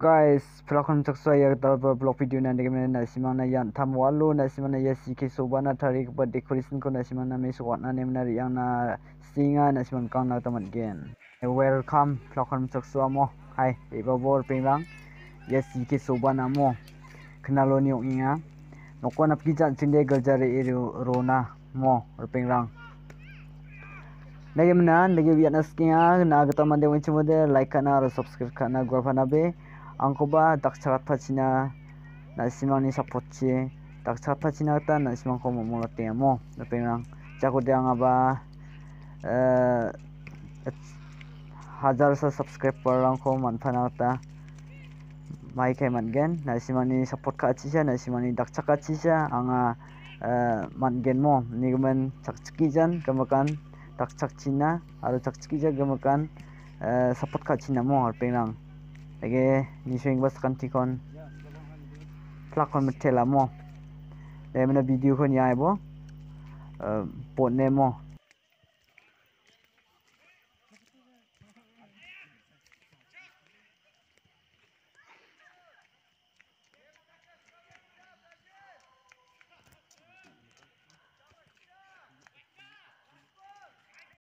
guys pelakon caksa ya dalba blog video nanti de men na simana yan tham walu ya si ke so bana thari ko decoration ko na simana me yang na singa na siman kau nak teman gen welcome pelakon caksa mo hai eba bor pengbang ya si ke so bana mo knalo ni inga nokko na pki jan chinde galjare e rona mo pengrang Lagi menan, lagi biar naskinga, na kita mandi mencuma deh, like kana, subscribe kana, gua fana be, angkoba dakchak athachina nasimangni sapotchi dakchak athachina ta mo momolote amo lapengrang jago anga ba hajar sa subscriber rangko manthana ta mai kai mangen nasimangni support ka achisa ka achi sa anga mangen mo nigmen jan kamakan dakchak china aro jan kamakan support ka china mo harpengrang oke ni swing bos kan tikon plak kon mo le mana video kon yai bo eh, pot nemo.